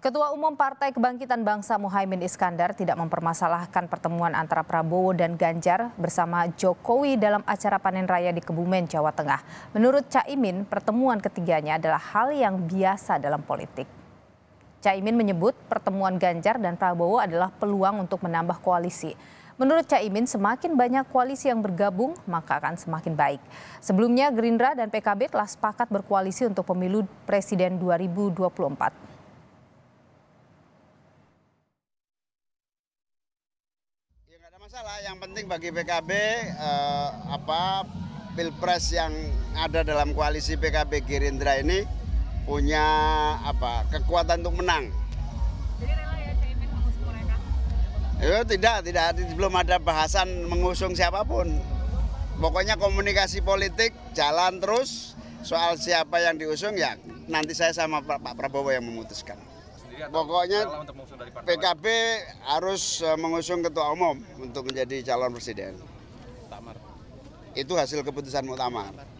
Ketua Umum Partai Kebangkitan Bangsa Muhaimin Iskandar tidak mempermasalahkan pertemuan antara Prabowo dan Ganjar bersama Jokowi dalam acara panen raya di Kebumen, Jawa Tengah. Menurut Caimin, pertemuan ketiganya adalah hal yang biasa dalam politik. Caimin menyebut pertemuan Ganjar dan Prabowo adalah peluang untuk menambah koalisi. Menurut Caimin, semakin banyak koalisi yang bergabung, maka akan semakin baik. Sebelumnya, Gerindra dan PKB telah sepakat berkoalisi untuk pemilu Presiden 2024. masalah, yang penting bagi PKB eh, apa pilpres yang ada dalam koalisi PKB Gerindra ini punya apa kekuatan untuk menang. Jadi rela ya mengusung mereka? Ya, tidak, tidak belum ada bahasan mengusung siapapun. Pokoknya komunikasi politik jalan terus. Soal siapa yang diusung ya nanti saya sama Pak Prabowo yang memutuskan pokoknya PKB harus eh, mengusung ketua umum untuk menjadi calon presiden. Itu hasil keputusan muktamar.